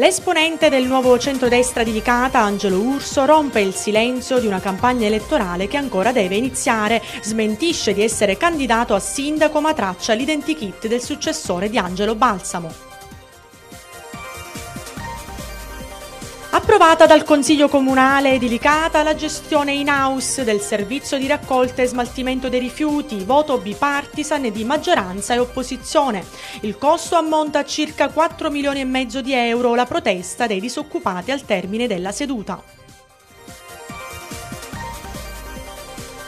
L'esponente del nuovo centrodestra di Licata, Angelo Urso, rompe il silenzio di una campagna elettorale che ancora deve iniziare, smentisce di essere candidato a sindaco ma traccia l'identikit del successore di Angelo Balsamo. Approvata dal Consiglio Comunale di Licata la gestione in house del servizio di raccolta e smaltimento dei rifiuti, voto bipartisan di maggioranza e opposizione. Il costo ammonta a circa 4 milioni e mezzo di euro la protesta dei disoccupati al termine della seduta.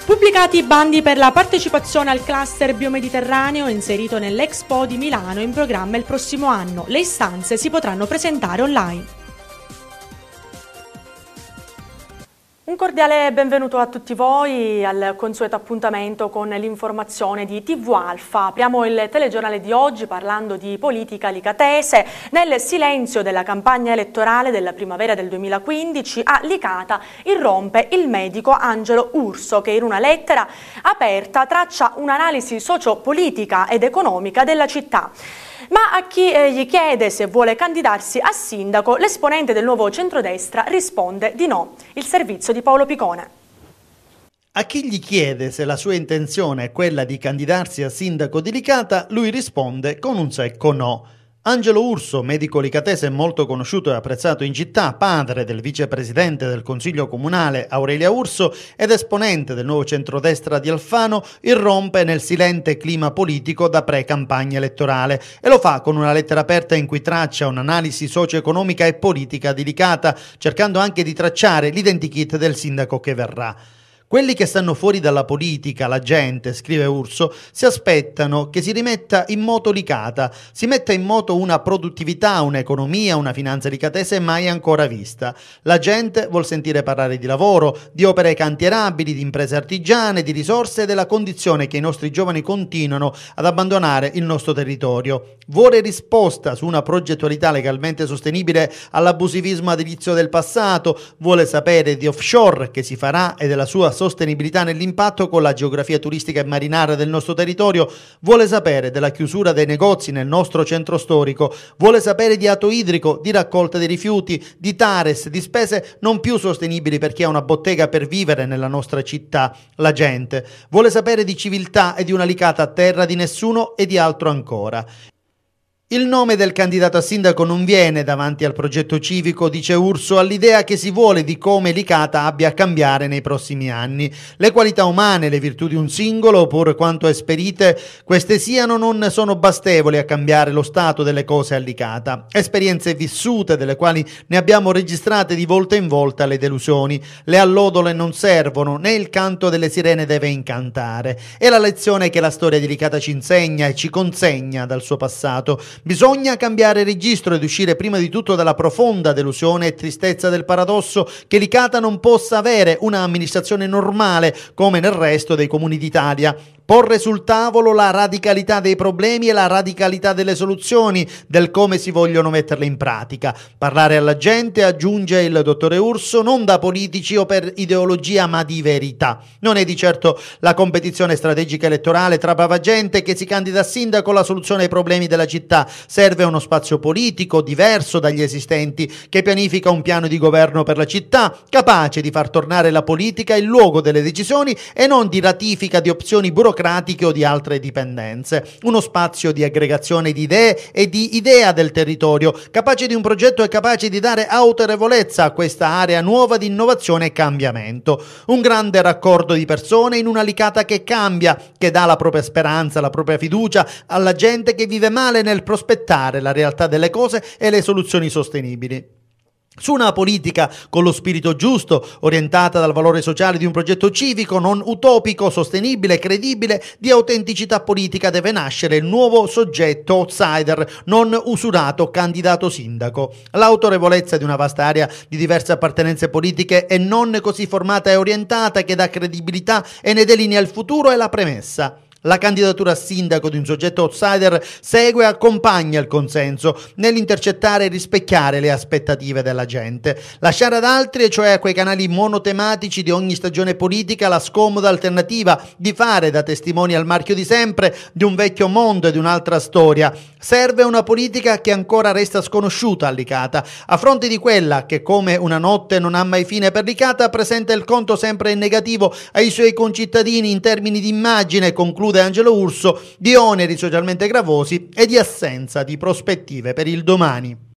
Pubblicati i bandi per la partecipazione al cluster biomediterraneo inserito nell'Expo di Milano in programma il prossimo anno. Le istanze si potranno presentare online. Un cordiale benvenuto a tutti voi al consueto appuntamento con l'informazione di TV Alfa. Apriamo il telegiornale di oggi parlando di politica licatese. Nel silenzio della campagna elettorale della primavera del 2015 a Licata irrompe il medico Angelo Urso che in una lettera aperta traccia un'analisi sociopolitica ed economica della città. Ma a chi eh, gli chiede se vuole candidarsi a sindaco, l'esponente del nuovo centrodestra risponde di no. Il servizio di Paolo Picone. A chi gli chiede se la sua intenzione è quella di candidarsi a sindaco di Licata, lui risponde con un secco no. Angelo Urso, medico licatese molto conosciuto e apprezzato in città, padre del vicepresidente del Consiglio Comunale Aurelia Urso ed esponente del nuovo centrodestra di Alfano, irrompe nel silente clima politico da pre-campagna elettorale e lo fa con una lettera aperta in cui traccia un'analisi socio-economica e politica delicata, cercando anche di tracciare l'identikit del sindaco che verrà. Quelli che stanno fuori dalla politica, la gente, scrive Urso, si aspettano che si rimetta in moto l'icata, si metta in moto una produttività, un'economia, una finanza ricatese mai ancora vista. La gente vuol sentire parlare di lavoro, di opere cantierabili, di imprese artigiane, di risorse e della condizione che i nostri giovani continuano ad abbandonare il nostro territorio. Vuole risposta su una progettualità legalmente sostenibile all'abusivismo edilizio del passato, vuole sapere di offshore che si farà e della sua sostenibilità nell'impatto con la geografia turistica e marinara del nostro territorio, vuole sapere della chiusura dei negozi nel nostro centro storico, vuole sapere di ato idrico, di raccolta dei rifiuti, di tares, di spese non più sostenibili per chi ha una bottega per vivere nella nostra città, la gente, vuole sapere di civiltà e di una licata a terra di nessuno e di altro ancora. Il nome del candidato a sindaco non viene davanti al progetto civico, dice Urso, all'idea che si vuole di come Licata abbia a cambiare nei prossimi anni. Le qualità umane, le virtù di un singolo, pur quanto esperite, queste siano, non sono bastevoli a cambiare lo stato delle cose a Licata. Esperienze vissute, delle quali ne abbiamo registrate di volta in volta le delusioni. Le allodole non servono, né il canto delle sirene deve incantare. È la lezione che la storia di Licata ci insegna e ci consegna dal suo passato Bisogna cambiare registro ed uscire prima di tutto dalla profonda delusione e tristezza del paradosso che l'ICATA non possa avere un'amministrazione normale come nel resto dei comuni d'Italia porre sul tavolo la radicalità dei problemi e la radicalità delle soluzioni, del come si vogliono metterle in pratica. Parlare alla gente, aggiunge il dottore Urso, non da politici o per ideologia ma di verità. Non è di certo la competizione strategica elettorale tra Pavagente che si candida a sindaco la soluzione ai problemi della città. Serve uno spazio politico diverso dagli esistenti che pianifica un piano di governo per la città capace di far tornare la politica il luogo delle decisioni e non di ratifica di opzioni burocratiche burocratiche o di altre dipendenze. Uno spazio di aggregazione di idee e di idea del territorio, capace di un progetto e capace di dare autorevolezza a questa area nuova di innovazione e cambiamento. Un grande raccordo di persone in una licata che cambia, che dà la propria speranza, la propria fiducia alla gente che vive male nel prospettare la realtà delle cose e le soluzioni sostenibili su una politica con lo spirito giusto, orientata dal valore sociale di un progetto civico non utopico, sostenibile, credibile, di autenticità politica deve nascere il nuovo soggetto outsider, non usurato candidato sindaco. L'autorevolezza di una vasta area di diverse appartenenze politiche è non così formata e orientata che dà credibilità e ne delinea il futuro e la premessa. La candidatura a sindaco di un soggetto outsider segue e accompagna il consenso nell'intercettare e rispecchiare le aspettative della gente. Lasciare ad altri, cioè a quei canali monotematici di ogni stagione politica, la scomoda alternativa di fare da testimoni al marchio di sempre di un vecchio mondo e di un'altra storia. Serve una politica che ancora resta sconosciuta a Licata, a fronte di quella che come una notte non ha mai fine per Licata presenta il conto sempre in negativo ai suoi concittadini in termini di immagine, conclude esclude Angelo Urso di oneri socialmente gravosi e di assenza di prospettive per il domani.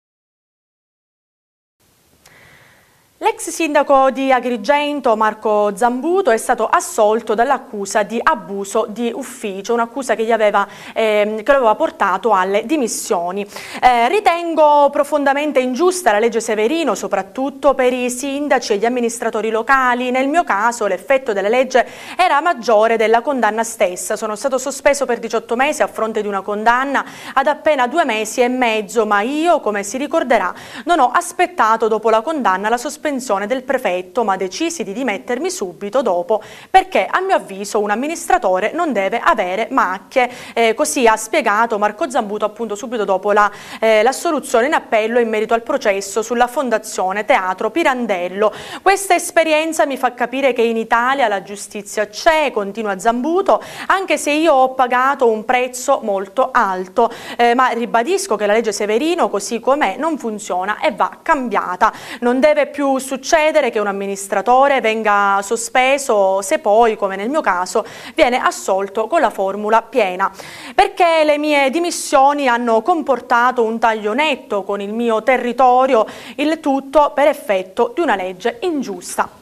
L'ex sindaco di Agrigento Marco Zambuto è stato assolto dall'accusa di abuso di ufficio, un'accusa che, eh, che lo aveva portato alle dimissioni. Eh, ritengo profondamente ingiusta la legge Severino, soprattutto per i sindaci e gli amministratori locali. Nel mio caso l'effetto della legge era maggiore della condanna stessa. Sono stato sospeso per 18 mesi a fronte di una condanna ad appena due mesi e mezzo, ma io, come si ricorderà, non ho aspettato dopo la condanna la sospensione sospensione del prefetto, ma decisi di dimettermi subito dopo perché a mio avviso un amministratore non deve avere macchie. Eh, così ha spiegato Marco Zambuto appunto subito dopo l'assoluzione la, eh, in appello in merito al processo sulla Fondazione Teatro Pirandello. Questa esperienza mi fa capire che in Italia la giustizia c'è, continua Zambuto, anche se io ho pagato un prezzo molto alto, eh, ma ribadisco che la legge Severino così com'è non funziona e va cambiata. Non deve più succedere che un amministratore venga sospeso se poi, come nel mio caso, viene assolto con la formula piena. Perché le mie dimissioni hanno comportato un taglio netto con il mio territorio, il tutto per effetto di una legge ingiusta.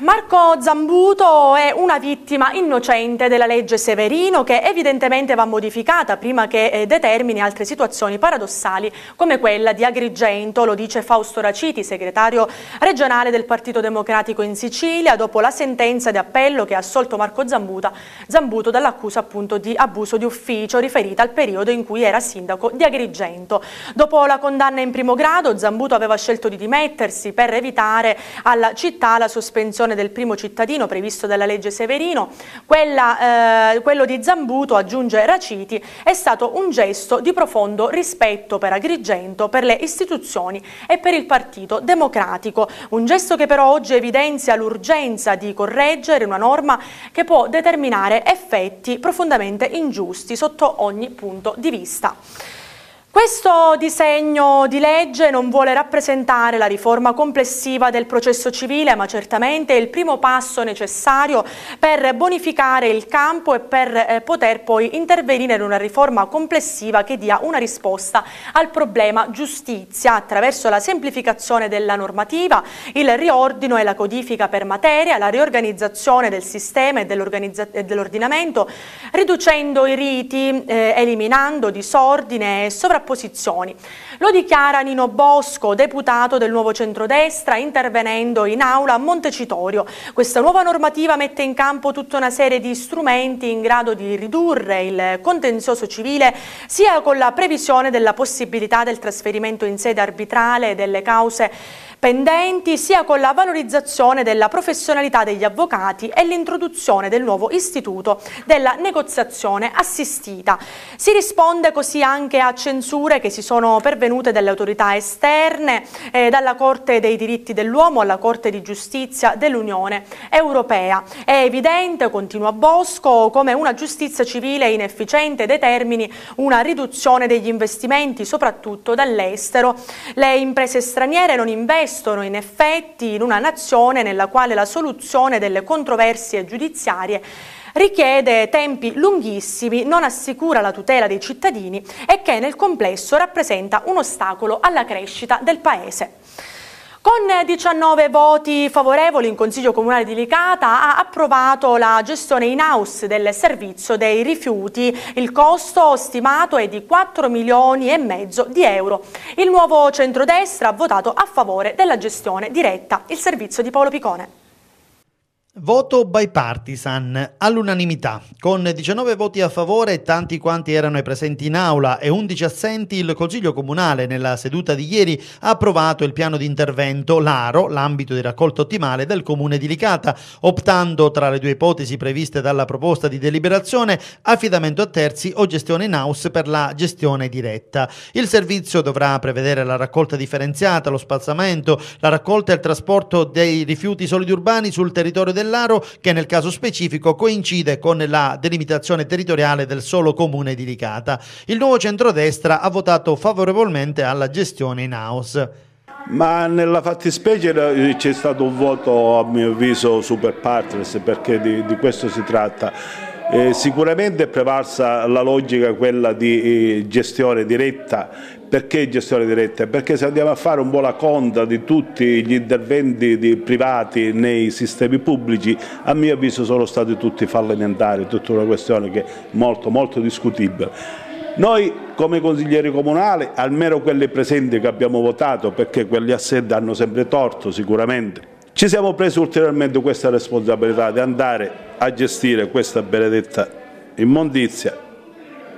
Marco Zambuto è una vittima innocente della legge Severino che evidentemente va modificata prima che eh, determini altre situazioni paradossali come quella di Agrigento, lo dice Fausto Raciti, segretario regionale del Partito Democratico in Sicilia, dopo la sentenza di appello che ha assolto Marco Zambuta, Zambuto dall'accusa appunto di abuso di ufficio riferita al periodo in cui era sindaco di Agrigento. Dopo la condanna in primo grado Zambuto aveva scelto di dimettersi per evitare alla città la sospensione esenzione del primo cittadino previsto dalla legge Severino, quella, eh, quello di Zambuto, aggiunge Raciti, è stato un gesto di profondo rispetto per Agrigento, per le istituzioni e per il Partito Democratico, un gesto che però oggi evidenzia l'urgenza di correggere una norma che può determinare effetti profondamente ingiusti sotto ogni punto di vista. Questo disegno di legge non vuole rappresentare la riforma complessiva del processo civile, ma certamente è il primo passo necessario per bonificare il campo e per eh, poter poi intervenire in una riforma complessiva che dia una risposta al problema giustizia attraverso la semplificazione della normativa, il riordino e la codifica per materia, la riorganizzazione del sistema e dell'ordinamento, riducendo i riti, eh, eliminando disordine e sovrapposizione contrapposizioni. Lo dichiara Nino Bosco, deputato del nuovo centrodestra, intervenendo in aula a Montecitorio. Questa nuova normativa mette in campo tutta una serie di strumenti in grado di ridurre il contenzioso civile, sia con la previsione della possibilità del trasferimento in sede arbitrale delle cause pendenti sia con la valorizzazione della professionalità degli avvocati e l'introduzione del nuovo istituto della negoziazione assistita. Si risponde così anche a censure che si sono pervenute dalle autorità esterne, eh, dalla Corte dei diritti dell'uomo alla Corte di giustizia dell'Unione Europea. È evidente, continua Bosco, come una giustizia civile inefficiente determini una riduzione degli investimenti, soprattutto dall'estero. Le imprese straniere non investono investono in effetti in una nazione nella quale la soluzione delle controversie giudiziarie richiede tempi lunghissimi, non assicura la tutela dei cittadini e che nel complesso rappresenta un ostacolo alla crescita del Paese. Con 19 voti favorevoli in Consiglio Comunale di Licata ha approvato la gestione in house del servizio dei rifiuti. Il costo stimato è di 4 milioni e mezzo di euro. Il nuovo centrodestra ha votato a favore della gestione diretta. Il servizio di Paolo Picone. Voto bipartisan all'unanimità. Con 19 voti a favore, e tanti quanti erano presenti in aula e 11 assenti, il Consiglio Comunale nella seduta di ieri ha approvato il piano di intervento LARO, l'ambito di raccolta ottimale del Comune di Licata, optando tra le due ipotesi previste dalla proposta di deliberazione affidamento a terzi o gestione in house per la gestione diretta. Il servizio dovrà prevedere la raccolta differenziata, lo spazzamento, la raccolta e il trasporto dei rifiuti solidi urbani sul territorio del Dellaro che nel caso specifico coincide con la delimitazione territoriale del solo comune di Licata. Il nuovo centrodestra ha votato favorevolmente alla gestione in house. Ma nella fattispecie eh, c'è stato un voto a mio avviso super partners perché di, di questo si tratta. Eh, sicuramente è prevalsa la logica quella di eh, gestione diretta perché gestione diretta? Perché se andiamo a fare un po' la conta di tutti gli interventi privati nei sistemi pubblici, a mio avviso sono stati tutti fallimentari, tutta una questione che è molto, molto discutibile. Noi come consiglieri comunali, almeno quelli presenti che abbiamo votato, perché quelli assenti hanno sempre torto sicuramente, ci siamo presi ulteriormente questa responsabilità di andare a gestire questa benedetta immondizia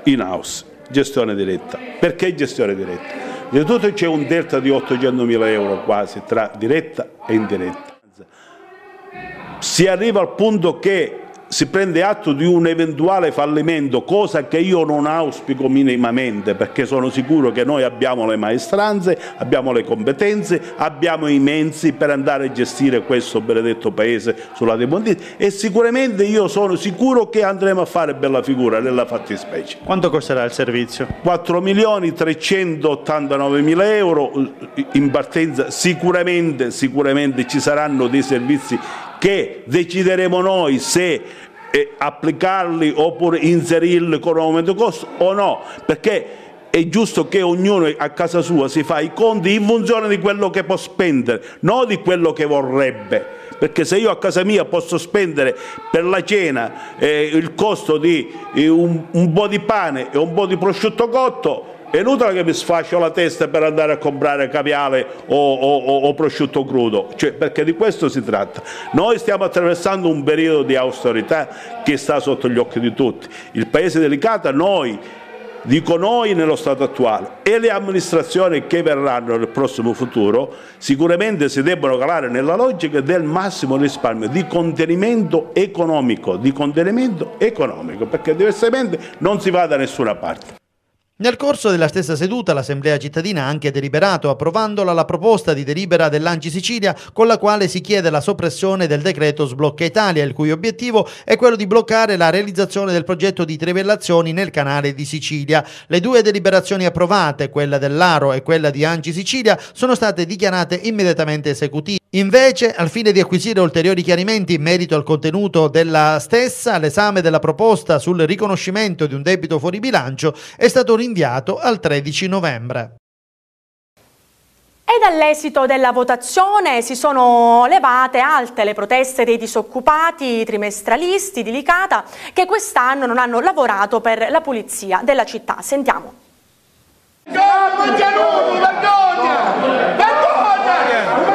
in house gestione diretta. Perché gestione diretta? Innanzitutto c'è un delta di 800 mila euro quasi tra diretta e indiretta. Si arriva al punto che si prende atto di un eventuale fallimento, cosa che io non auspico minimamente perché sono sicuro che noi abbiamo le maestranze, abbiamo le competenze, abbiamo i mezzi per andare a gestire questo benedetto paese sulla demondizia e sicuramente io sono sicuro che andremo a fare bella figura nella fattispecie. Quanto costerà il servizio? 4.389.000 euro in partenza, sicuramente, sicuramente ci saranno dei servizi che decideremo noi se eh, applicarli oppure inserirli con aumento costo o no, perché è giusto che ognuno a casa sua si fa i conti in funzione di quello che può spendere, non di quello che vorrebbe. Perché se io a casa mia posso spendere per la cena eh, il costo di eh, un, un po' di pane e un po' di prosciutto cotto, è inutile che mi sfascio la testa per andare a comprare caviale o, o, o prosciutto crudo, cioè, perché di questo si tratta. Noi stiamo attraversando un periodo di austerità che sta sotto gli occhi di tutti. Il paese delicato, noi dico noi nello stato attuale e le amministrazioni che verranno nel prossimo futuro sicuramente si debbono calare nella logica del massimo risparmio di contenimento economico, di contenimento economico perché diversamente non si va da nessuna parte. Nel corso della stessa seduta l'Assemblea cittadina ha anche deliberato approvandola la proposta di delibera dell'Anci Sicilia con la quale si chiede la soppressione del decreto Sblocca Italia, il cui obiettivo è quello di bloccare la realizzazione del progetto di trivellazioni nel canale di Sicilia. Le due deliberazioni approvate, quella dell'Aro e quella di Anci Sicilia, sono state dichiarate immediatamente esecutive. Invece, al fine di acquisire ulteriori chiarimenti in merito al contenuto della stessa, l'esame della proposta sul riconoscimento di un debito fuori bilancio è stato rinviato rinviato al 13 novembre. E dall'esito della votazione si sono levate alte le proteste dei disoccupati trimestralisti di Licata che quest'anno non hanno lavorato per la pulizia della città. Sentiamo. Gianni, vergogna! Vergogna!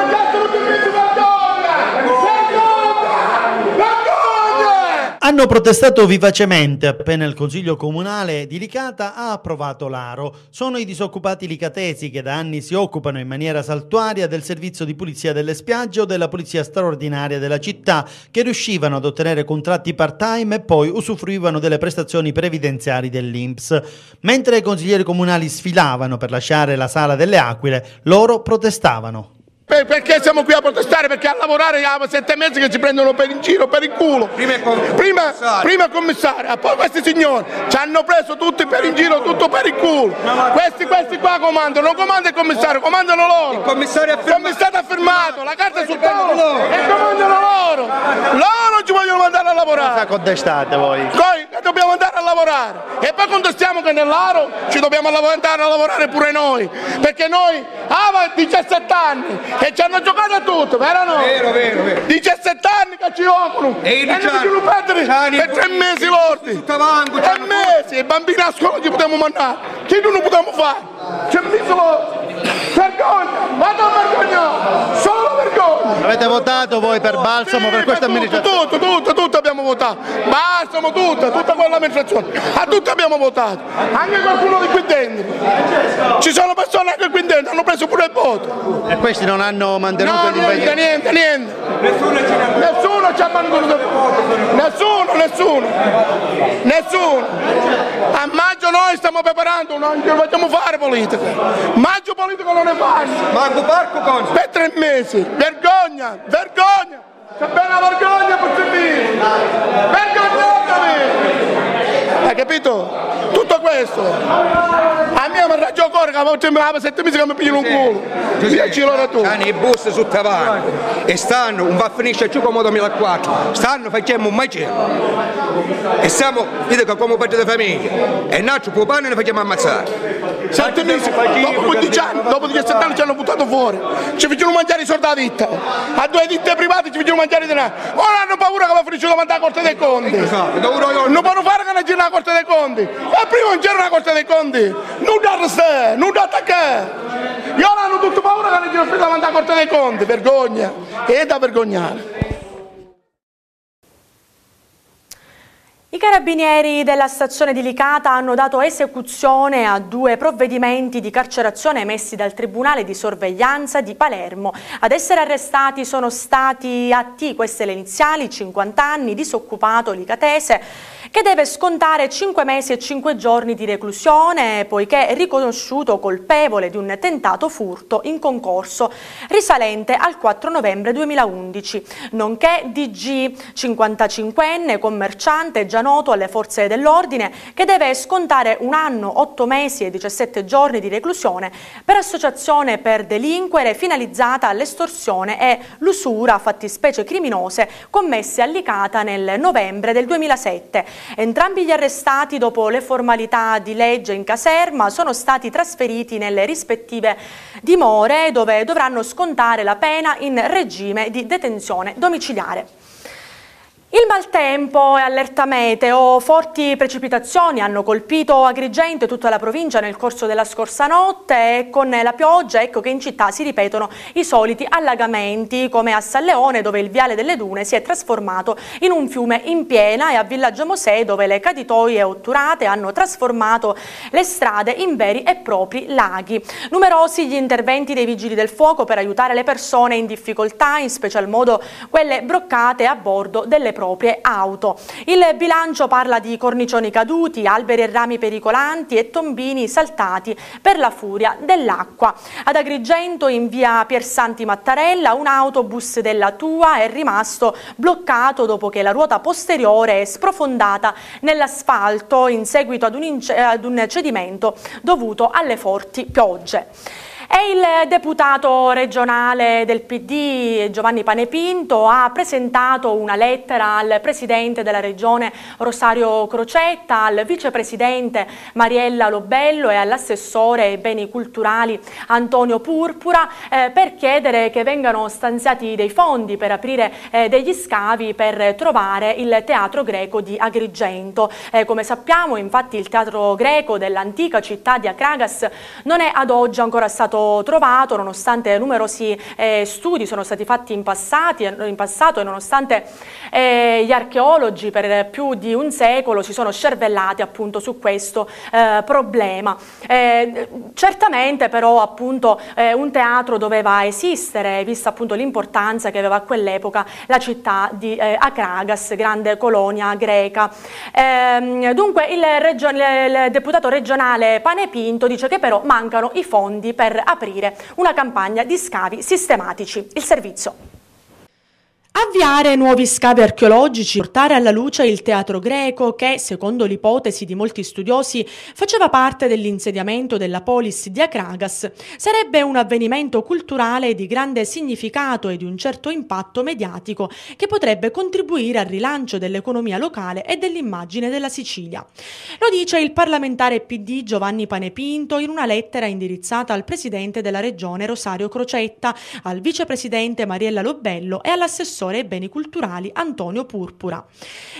Hanno protestato vivacemente appena il Consiglio Comunale di Licata ha approvato l'Aro. Sono i disoccupati licatesi che da anni si occupano in maniera saltuaria del servizio di pulizia delle spiagge o della pulizia straordinaria della città, che riuscivano ad ottenere contratti part-time e poi usufruivano delle prestazioni previdenziali dell'Inps. Mentre i consiglieri comunali sfilavano per lasciare la sala delle Aquile, loro protestavano perché siamo qui a protestare? Perché a lavorare a sette mesi che ci prendono per in giro, per il culo. Prima, prima, prima commissario, poi questi signori ci hanno preso tutti per in giro, tutto per il culo. Questi, questi qua comandano, non comanda il commissario, comandano loro. Il commissario ha firmato, commissario ha firmato la carta è sul tavolo e comandano loro. Loro ci vogliono mandare a lavorare. Cosa contestate voi? Noi dobbiamo andare a lavorare e poi contestiamo che nell'Aro ci dobbiamo andare a lavorare pure noi, perché noi ava 17 anni che ci hanno giocato tutto, vero no? Vero, vero, vero. 17 anni che ci occupano e, e non ci perdere per tre mesi lordi. Tre mesi, i bambini a scuola ci potremmo mandare. Che non potremmo fare? C'è messo lordi. Vergogna, vado a vergognare. Solo Avete votato voi per Balsamo, sì, per questa amministrazione? Tutto, tutto, tutto abbiamo votato. Balsamo, tutta, tutta quella amministrazione. A tutti abbiamo votato. Anche qualcuno di qui dentro. Ci sono persone anche qui dentro, hanno preso pure il voto. E questi non hanno mantenuto no, l'impegno? niente, niente, niente. Nessuno ci ha Nessuno ci ha mantenuto il voto. Nessuno, nessuno. Nessuno. A maggio noi stiamo preparando, non vogliamo fare politica. Maggio politico non è facile. Manco parco con. Per tre mesi. Per Vergogna, vergogna! C'è bella vergogna per Vergognatevi! Hai capito? Tutto questo. A me mi raggio corca, ma sembrava sette mesi che mi pigliano un culo. Giuseppe, ci loro tu. Stanno i bus su Tavanco e stanno, un va a finisce giù come 2004, stanno facciamo un macello. E siamo, io dico, come partito di famiglia. E Nacho può pane e ne facciamo ammazzare. Sette mesi, dopo 15 anni, dopo 17 anni ci hanno buttato fuori. Ci facevano mangiare i soldi a ditta. A due ditte private ci facevano mangiare di denaro. Ora hanno paura che va a finire la mandata a corte dei conti. Esatto, non possono fare che ne gira la Corte dei Conti. E prima non c'era una Corte dei Conti. Nulla sé, nulla attaccare. E ora hanno tutto paura che non ci davanti alla Corte dei Conti. Vergogna. È da vergognare. I carabinieri della stazione di Licata hanno dato esecuzione a due provvedimenti di carcerazione emessi dal Tribunale di Sorveglianza di Palermo. Ad essere arrestati sono stati a T, queste le iniziali, 50 anni, disoccupato licatese che deve scontare 5 mesi e 5 giorni di reclusione poiché è riconosciuto colpevole di un tentato furto in concorso risalente al 4 novembre 2011, nonché DG 55enne commerciante già noto alle forze dell'ordine che deve scontare un anno, 8 mesi e 17 giorni di reclusione per associazione per delinquere finalizzata all'estorsione e l'usura fattispecie criminose commesse a Licata nel novembre del 2007 Entrambi gli arrestati, dopo le formalità di legge in caserma, sono stati trasferiti nelle rispettive dimore dove dovranno scontare la pena in regime di detenzione domiciliare. Il maltempo e allerta meteo, forti precipitazioni hanno colpito Agrigento e tutta la provincia nel corso della scorsa notte e con la pioggia ecco che in città si ripetono i soliti allagamenti come a San Leone dove il viale delle dune si è trasformato in un fiume in piena e a Villaggio Mosè dove le caditoie otturate hanno trasformato le strade in veri e propri laghi. Numerosi gli interventi dei vigili del fuoco per aiutare le persone in difficoltà, in special modo quelle broccate a bordo delle persone proprie auto. Il bilancio parla di cornicioni caduti, alberi e rami pericolanti e tombini saltati per la furia dell'acqua. Ad Agrigento in via Piersanti Mattarella un autobus della Tua è rimasto bloccato dopo che la ruota posteriore è sprofondata nell'asfalto in seguito ad un, ad un cedimento dovuto alle forti piogge. E il deputato regionale del PD Giovanni Panepinto ha presentato una lettera al presidente della regione Rosario Crocetta, al vicepresidente Mariella Lobello e all'assessore ai beni culturali Antonio Purpura eh, per chiedere che vengano stanziati dei fondi per aprire eh, degli scavi per trovare il teatro greco di Agrigento. Eh, come sappiamo infatti il teatro greco dell'antica città di Akragas non è ad oggi ancora stato stato trovato nonostante numerosi eh, studi sono stati fatti in, passati, in passato e nonostante eh, gli archeologi per più di un secolo si sono scervellati appunto su questo eh, problema. Eh, certamente però appunto eh, un teatro doveva esistere vista appunto l'importanza che aveva a quell'epoca la città di eh, Akragas, grande colonia greca. Ehm, dunque il, il deputato regionale Panepinto dice che però mancano i fondi per aprire una campagna di scavi sistematici. Il servizio. Avviare nuovi scavi archeologici, portare alla luce il teatro greco che, secondo l'ipotesi di molti studiosi, faceva parte dell'insediamento della polis di Akragas, sarebbe un avvenimento culturale di grande significato e di un certo impatto mediatico che potrebbe contribuire al rilancio dell'economia locale e dell'immagine della Sicilia. Lo dice il parlamentare PD Giovanni Panepinto in una lettera indirizzata al presidente della regione Rosario Crocetta, al vicepresidente Mariella Lobello e all'assessore amministratore e beni culturali Antonio Purpura.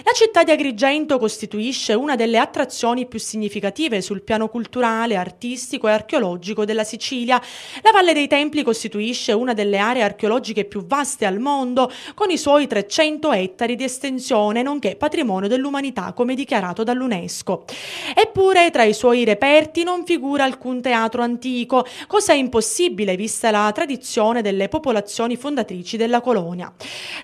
La città di Agrigento costituisce una delle attrazioni più significative sul piano culturale, artistico e archeologico della Sicilia. La Valle dei Templi costituisce una delle aree archeologiche più vaste al mondo, con i suoi 300 ettari di estensione, nonché patrimonio dell'umanità come dichiarato dall'UNESCO. Eppure tra i suoi reperti non figura alcun teatro antico, cosa impossibile vista la tradizione delle popolazioni fondatrici della colonia.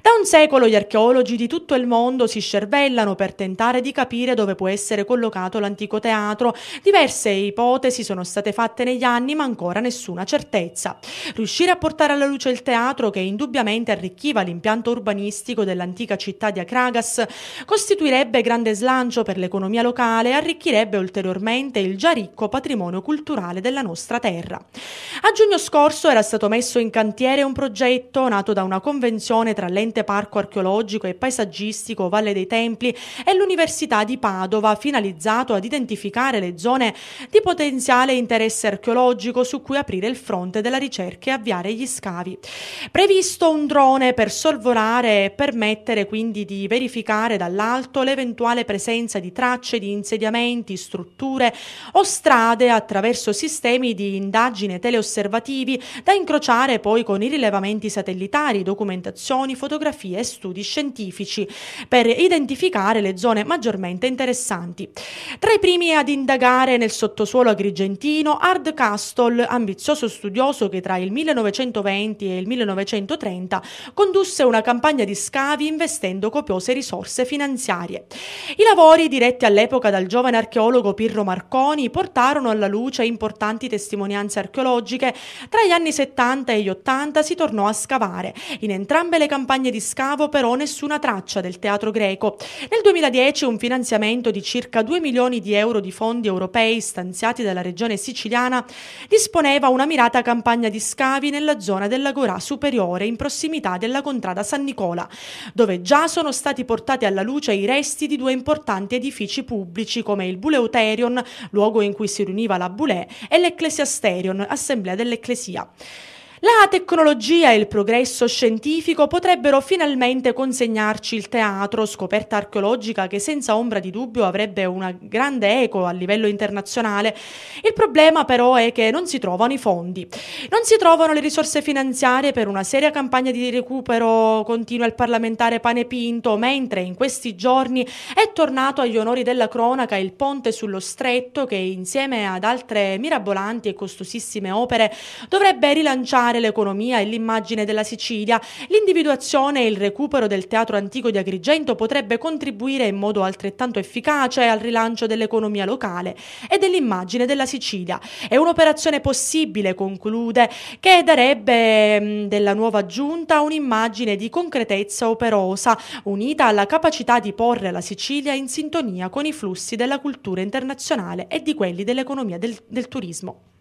Da un secolo gli archeologi di tutto il mondo si scervellano per tentare di capire dove può essere collocato l'antico teatro. Diverse ipotesi sono state fatte negli anni, ma ancora nessuna certezza. Riuscire a portare alla luce il teatro, che indubbiamente arricchiva l'impianto urbanistico dell'antica città di Akragas, costituirebbe grande slancio per l'economia locale e arricchirebbe ulteriormente il già ricco patrimonio culturale della nostra terra. A giugno scorso era stato messo in cantiere un progetto nato da una convenzione tra l'ente dell'ente parco archeologico e paesaggistico Valle dei Templi e l'Università di Padova, finalizzato ad identificare le zone di potenziale interesse archeologico su cui aprire il fronte della ricerca e avviare gli scavi. Previsto un drone per sorvolare e permettere quindi di verificare dall'alto l'eventuale presenza di tracce di insediamenti, strutture o strade attraverso sistemi di indagine teleosservativi da incrociare poi con i rilevamenti satellitari, documentazioni, fotografie e studi scientifici per identificare le zone maggiormente interessanti. Tra i primi ad indagare nel sottosuolo agrigentino, Hard Castle, ambizioso studioso che tra il 1920 e il 1930 condusse una campagna di scavi investendo copiose risorse finanziarie. I lavori diretti all'epoca dal giovane archeologo Pirro Marconi portarono alla luce importanti testimonianze archeologiche. Tra gli anni 70 e gli 80 si tornò a scavare in entrambe le campagne campagne di scavo però nessuna traccia del teatro greco. Nel 2010 un finanziamento di circa 2 milioni di euro di fondi europei stanziati dalla regione siciliana disponeva una mirata campagna di scavi nella zona dell'Agorà Superiore in prossimità della contrada San Nicola, dove già sono stati portati alla luce i resti di due importanti edifici pubblici come il Buleuterion, luogo in cui si riuniva la Bulè, e l'Ecclesiasterion, assemblea dell'Ecclesia. La tecnologia e il progresso scientifico potrebbero finalmente consegnarci il teatro, scoperta archeologica che senza ombra di dubbio avrebbe una grande eco a livello internazionale. Il problema però è che non si trovano i fondi, non si trovano le risorse finanziarie per una seria campagna di recupero, continua il parlamentare Pane Pinto, mentre in questi giorni è tornato agli onori della cronaca il ponte sullo stretto che insieme ad altre mirabolanti e costosissime opere dovrebbe rilanciare rilanciare l'economia e l'immagine della Sicilia, l'individuazione e il recupero del teatro antico di Agrigento potrebbe contribuire in modo altrettanto efficace al rilancio dell'economia locale e dell'immagine della Sicilia. È un'operazione possibile, conclude, che darebbe mm, della nuova giunta un'immagine di concretezza operosa, unita alla capacità di porre la Sicilia in sintonia con i flussi della cultura internazionale e di quelli dell'economia del, del turismo.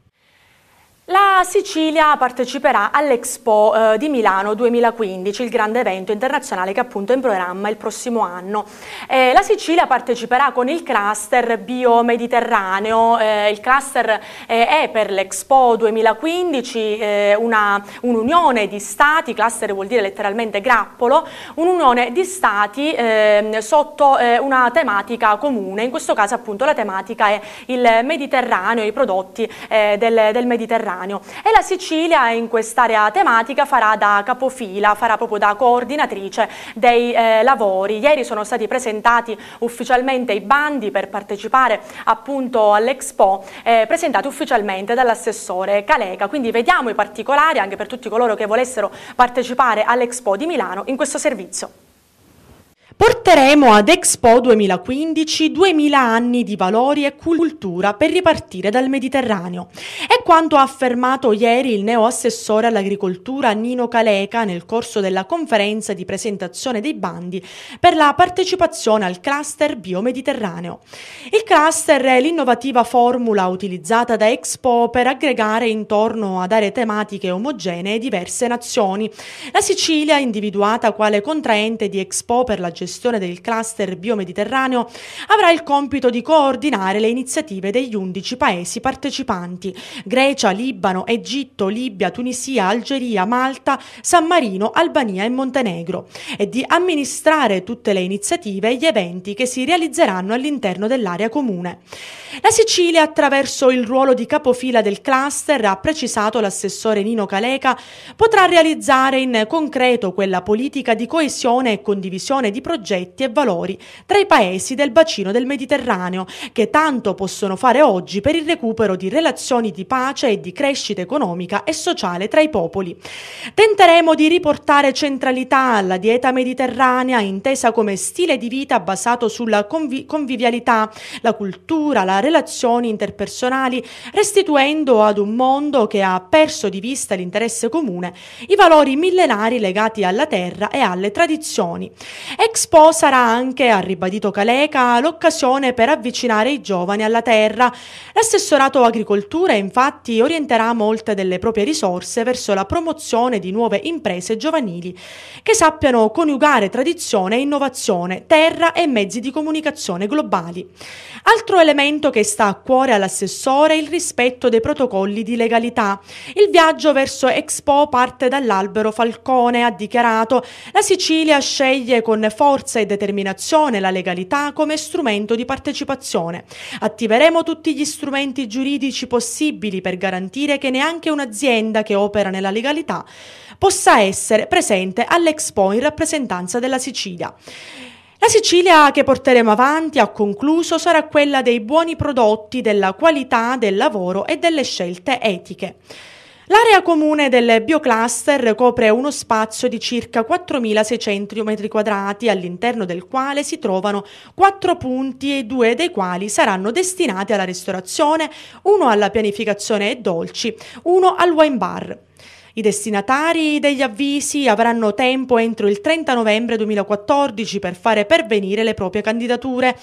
La Sicilia parteciperà all'Expo eh, di Milano 2015, il grande evento internazionale che appunto è in programma il prossimo anno. Eh, la Sicilia parteciperà con il cluster biomediterraneo, eh, il cluster eh, è per l'Expo 2015 eh, un'unione di stati, cluster vuol dire letteralmente grappolo, un'unione di stati ehm, sotto eh, una tematica comune, in questo caso appunto la tematica è il Mediterraneo, i prodotti del, del Mediterraneo Mediterraneo e la Sicilia in quest'area tematica farà da capofila, farà proprio da coordinatrice dei eh, lavori. Ieri sono stati presentati ufficialmente i bandi per partecipare appunto all'Expo, eh, presentati ufficialmente dall'assessore Caleca, quindi vediamo i particolari anche per tutti coloro che volessero partecipare all'Expo di Milano in questo servizio. Porteremo ad Expo 2015 2000 anni di valori e cultura per ripartire dal Mediterraneo. È quanto ha affermato ieri il neo assessore all'agricoltura Nino Caleca nel corso della conferenza di presentazione dei bandi per la partecipazione al cluster biomediterraneo. Il cluster è l'innovativa formula utilizzata da Expo per aggregare intorno ad aree tematiche omogenee diverse nazioni. La Sicilia, individuata quale contraente di Expo per la gestione gestione del cluster biomediterraneo, avrà il compito di coordinare le iniziative degli 11 paesi partecipanti, Grecia, Libano, Egitto, Libia, Tunisia, Algeria, Malta, San Marino, Albania e Montenegro, e di amministrare tutte le iniziative e gli eventi che si realizzeranno all'interno dell'area comune. La Sicilia, attraverso il ruolo di capofila del cluster, ha precisato l'assessore Nino Caleca, potrà realizzare in concreto quella politica di coesione e condivisione di progetti progetti e valori tra i paesi del bacino del Mediterraneo, che tanto possono fare oggi per il recupero di relazioni di pace e di crescita economica e sociale tra i popoli. Tenteremo di riportare centralità alla dieta mediterranea intesa come stile di vita basato sulla convi- convivialità, la cultura, le relazioni interpersonali, restituendo ad un mondo che ha perso di vista l'interesse comune i valori millenari legati alla terra e alle tradizioni. Ex L'Expo sarà anche, ha ribadito Caleca, l'occasione per avvicinare i giovani alla terra. L'assessorato agricoltura infatti orienterà molte delle proprie risorse verso la promozione di nuove imprese giovanili che sappiano coniugare tradizione e innovazione, terra e mezzi di comunicazione globali. Altro elemento che sta a cuore all'assessore è il rispetto dei protocolli di legalità. Il viaggio verso Expo parte dall'albero Falcone, ha dichiarato. La Sicilia sceglie con forza forza e determinazione la legalità come strumento di partecipazione. Attiveremo tutti gli strumenti giuridici possibili per garantire che neanche un'azienda che opera nella legalità possa essere presente all'Expo in rappresentanza della Sicilia. La Sicilia che porteremo avanti, ha concluso, sarà quella dei buoni prodotti, della qualità del lavoro e delle scelte etiche. L'area comune del biocluster copre uno spazio di circa 4.600 m2, all'interno del quale si trovano quattro punti e due dei quali saranno destinati alla ristorazione, uno alla pianificazione e dolci, uno al wine bar. I destinatari degli avvisi avranno tempo entro il 30 novembre 2014 per fare pervenire le proprie candidature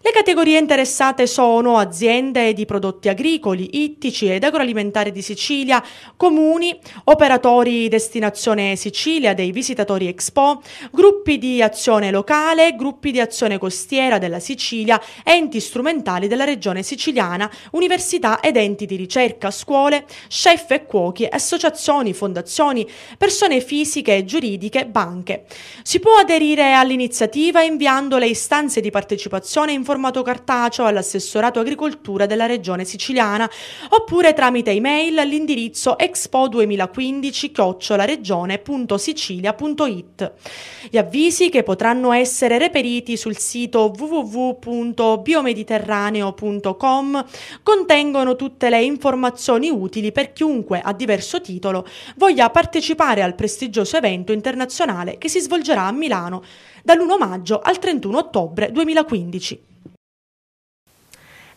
le categorie interessate sono aziende di prodotti agricoli, ittici ed agroalimentari di Sicilia, comuni, operatori destinazione Sicilia dei visitatori Expo, gruppi di azione locale, gruppi di azione costiera della Sicilia, enti strumentali della regione siciliana, università ed enti di ricerca, scuole, chef e cuochi, associazioni, fondazioni, persone fisiche e giuridiche, banche. Si può aderire all'iniziativa inviando le istanze di partecipazione in formato cartaceo all'assessorato agricoltura della regione siciliana oppure tramite email all'indirizzo expo2015-regione.sicilia.it. Gli avvisi che potranno essere reperiti sul sito www.biomediterraneo.com contengono tutte le informazioni utili per chiunque a diverso titolo voglia partecipare al prestigioso evento internazionale che si svolgerà a Milano dall'1 maggio al 31 ottobre 2015.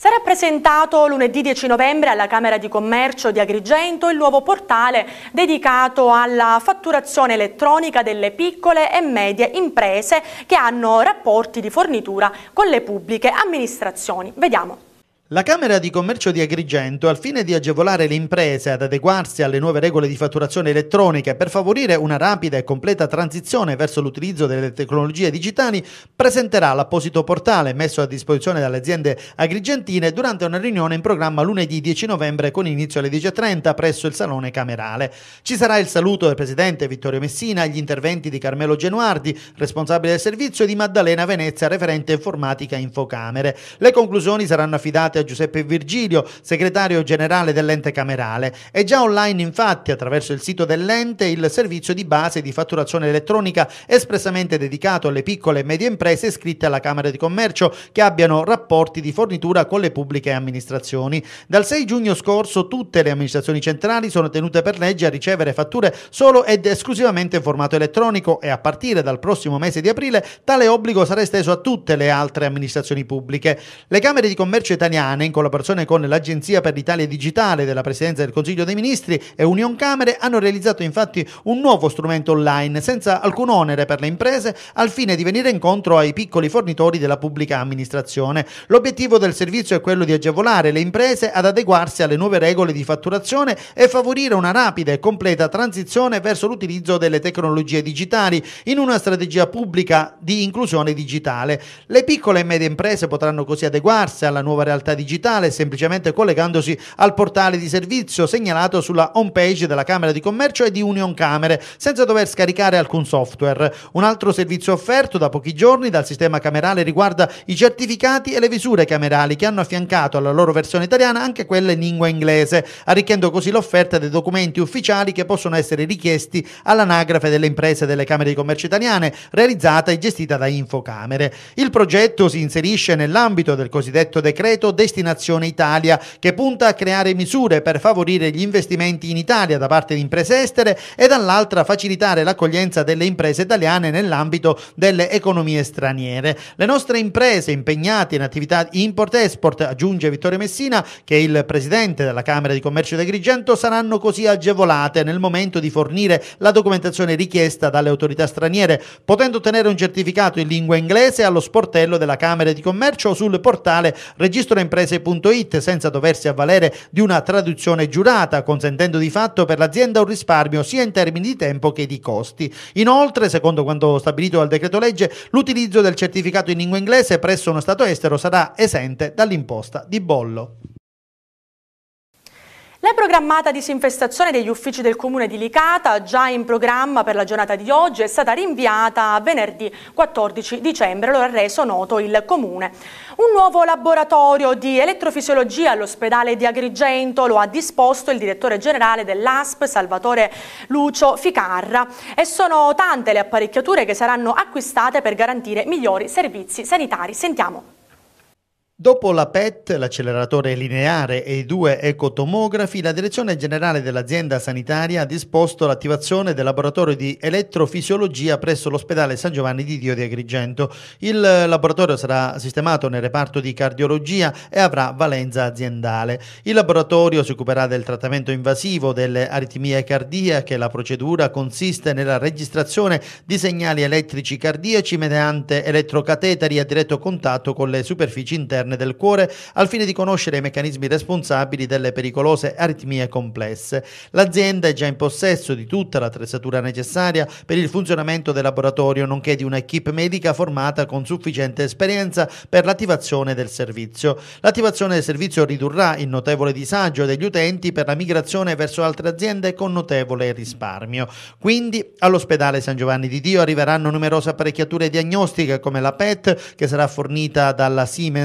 Sarà presentato lunedì 10 novembre alla Camera di Commercio di Agrigento il nuovo portale dedicato alla fatturazione elettronica delle piccole e medie imprese che hanno rapporti di fornitura con le pubbliche amministrazioni. Vediamo. La Camera di Commercio di Agrigento, al fine di agevolare le imprese ad adeguarsi alle nuove regole di fatturazione elettronica per favorire una rapida e completa transizione verso l'utilizzo delle tecnologie digitali, presenterà l'apposito portale messo a disposizione dalle aziende agrigentine durante una riunione in programma lunedì 10 novembre con inizio alle 10.30 presso il Salone Camerale. Ci sarà il saluto del Presidente Vittorio Messina, gli interventi di Carmelo Genuardi, responsabile del servizio, e di Maddalena Venezia, referente informatica Infocamere. Le conclusioni saranno affidate a Giuseppe Virgilio, segretario generale dell'ente camerale. È già online infatti attraverso il sito dell'ente il servizio di base di fatturazione elettronica espressamente dedicato alle piccole e medie imprese iscritte alla Camera di Commercio che abbiano rapporti di fornitura con le pubbliche amministrazioni. Dal 6 giugno scorso tutte le amministrazioni centrali sono tenute per legge a ricevere fatture solo ed esclusivamente in formato elettronico e a partire dal prossimo mese di aprile tale obbligo sarà esteso a tutte le altre amministrazioni pubbliche. Le Camere di Commercio italiane Italiane, in collaborazione con l'Agenzia per l'Italia Digitale della Presidenza del Consiglio dei Ministri e Union Camere, hanno realizzato infatti un nuovo strumento online senza alcun onere per le imprese al fine di venire incontro ai piccoli fornitori della pubblica amministrazione. L'obiettivo del servizio è quello di agevolare le imprese ad adeguarsi alle nuove regole di fatturazione e favorire una rapida e completa transizione verso l'utilizzo delle tecnologie digitali in una strategia pubblica di inclusione digitale. Le piccole e medie imprese potranno così adeguarsi alla nuova realtà carta digitale semplicemente collegandosi al portale di servizio segnalato sulla home page della Camera di Commercio e di Union Camere, senza dover scaricare alcun software. Un altro servizio offerto da pochi giorni dal sistema camerale riguarda i certificati e le visure camerali che hanno affiancato alla loro versione italiana anche quelle in lingua inglese, arricchendo così l'offerta dei documenti ufficiali che possono essere richiesti all'anagrafe delle imprese delle Camere di Commercio italiane, realizzata e gestita da Infocamere. Il progetto si inserisce nell'ambito del cosiddetto decreto Destinazione Italia, che punta a creare misure per favorire gli investimenti in Italia da parte di imprese estere e dall'altra facilitare l'accoglienza delle imprese italiane nell'ambito delle economie straniere. Le nostre imprese impegnate in attività import-export, aggiunge Vittorio Messina, che è il presidente della Camera di Commercio di Agrigento, saranno così agevolate nel momento di fornire la documentazione richiesta dalle autorità straniere, potendo ottenere un certificato in lingua inglese allo sportello della Camera di Commercio o sul portale registro registroimprese.it imprese.it senza doversi avvalere di una traduzione giurata, consentendo di fatto per l'azienda un risparmio sia in termini di tempo che di costi. Inoltre, secondo quanto stabilito dal decreto legge, l'utilizzo del certificato in lingua inglese presso uno Stato estero sarà esente dall'imposta di bollo. La programmata disinfestazione degli uffici del comune di Licata, già in programma per la giornata di oggi, è stata rinviata a venerdì 14 dicembre, lo ha reso noto il comune. Un nuovo laboratorio di elettrofisiologia all'ospedale di Agrigento lo ha disposto il direttore generale dell'ASP, Salvatore Lucio Ficarra, e sono tante le apparecchiature che saranno acquistate per garantire migliori servizi sanitari. Sentiamo. Dopo la PET, l'acceleratore lineare e i due ecotomografi, la Direzione Generale dell'Azienda Sanitaria ha disposto l'attivazione del laboratorio di elettrofisiologia presso l'ospedale San Giovanni di Dio di Agrigento. Il laboratorio sarà sistemato nel reparto di cardiologia e avrà valenza aziendale. Il laboratorio si occuperà del trattamento invasivo delle aritmie cardiache. La procedura consiste nella registrazione di segnali elettrici cardiaci mediante elettrocateteri a diretto contatto con le superfici interne interne del cuore al fine di conoscere i meccanismi responsabili delle pericolose aritmie complesse. L'azienda è già in possesso di tutta l'attrezzatura necessaria per il funzionamento del laboratorio, nonché di un'equipe medica formata con sufficiente esperienza per l'attivazione del servizio. L'attivazione del servizio ridurrà il notevole disagio degli utenti per la migrazione verso altre aziende con notevole risparmio. Quindi all'ospedale San Giovanni di Dio arriveranno numerose apparecchiature diagnostiche come la PET che sarà fornita dalla Siemens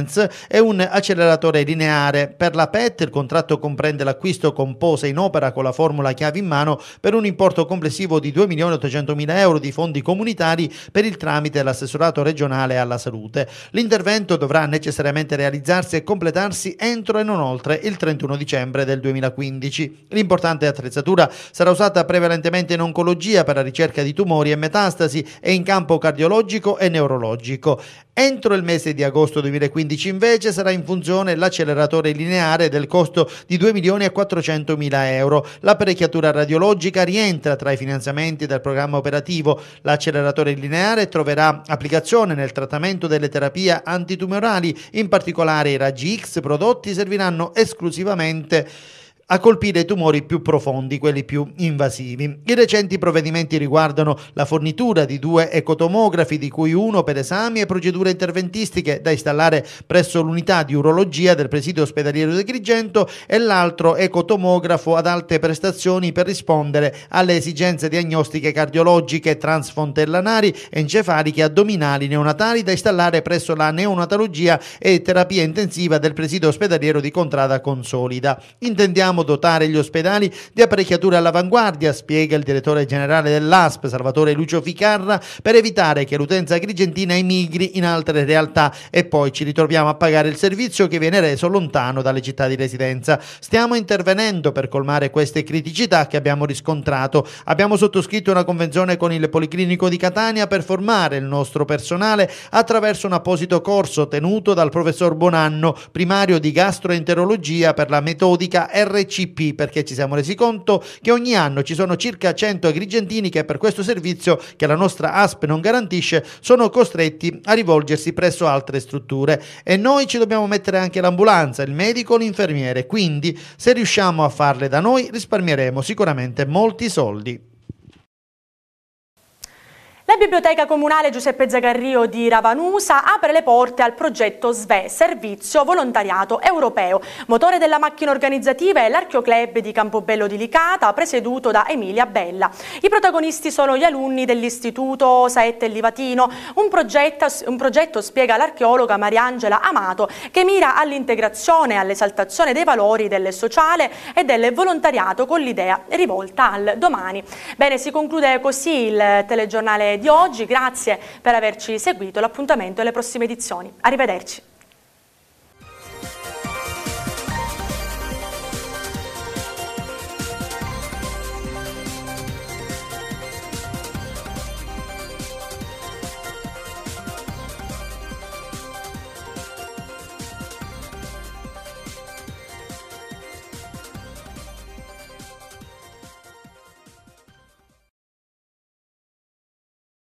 è un acceleratore lineare. Per la PET il contratto comprende l'acquisto con posa in opera con la formula chiave in mano per un importo complessivo di 2.800.000 euro di fondi comunitari per il tramite dell'assessorato regionale alla salute. L'intervento dovrà necessariamente realizzarsi e completarsi entro e non oltre il 31 dicembre del 2015. L'importante attrezzatura sarà usata prevalentemente in oncologia per la ricerca di tumori e metastasi e in campo cardiologico e neurologico. Entro il mese di agosto 2015 invece sarà in funzione l'acceleratore lineare del costo di 2 milioni e 400 mila euro. L'apparecchiatura radiologica rientra tra i finanziamenti del programma operativo. L'acceleratore lineare troverà applicazione nel trattamento delle terapie antitumorali, in particolare i raggi X prodotti serviranno esclusivamente a colpire i tumori più profondi, quelli più invasivi. I recenti provvedimenti riguardano la fornitura di due ecotomografi, di cui uno per esami e procedure interventistiche da installare presso l'unità di urologia del presidio ospedaliero di Grigento e l'altro ecotomografo ad alte prestazioni per rispondere alle esigenze diagnostiche cardiologiche transfontellanari, encefaliche, addominali, neonatali da installare presso la neonatologia e terapia intensiva del presidio ospedaliero di Contrada Consolida. Intendiamo dobbiamo dotare gli ospedali di apparecchiature all'avanguardia, spiega il direttore generale dell'ASP, Salvatore Lucio Ficarra, per evitare che l'utenza agrigentina emigri in altre realtà e poi ci ritroviamo a pagare il servizio che viene reso lontano dalle città di residenza. Stiamo intervenendo per colmare queste criticità che abbiamo riscontrato. Abbiamo sottoscritto una convenzione con il Policlinico di Catania per formare il nostro personale attraverso un apposito corso tenuto dal professor Bonanno, primario di gastroenterologia per la metodica RC RCP perché ci siamo resi conto che ogni anno ci sono circa 100 agrigentini che per questo servizio che la nostra ASP non garantisce sono costretti a rivolgersi presso altre strutture e noi ci dobbiamo mettere anche l'ambulanza, il medico, l'infermiere, quindi se riusciamo a farle da noi risparmieremo sicuramente molti soldi. La Biblioteca Comunale Giuseppe Zagarrio di Ravanusa apre le porte al progetto SVE, Servizio Volontariato Europeo. Motore della macchina organizzativa è l'Archeoclub di Campobello di Licata, presieduto da Emilia Bella. I protagonisti sono gli alunni dell'Istituto Saette Livatino. Un progetto, un progetto spiega l'archeologa Mariangela Amato, che mira all'integrazione e all'esaltazione dei valori del sociale e del volontariato con l'idea rivolta al domani. Bene, si conclude così il telegiornale di di oggi, grazie per averci seguito, l'appuntamento è alle prossime edizioni. Arrivederci.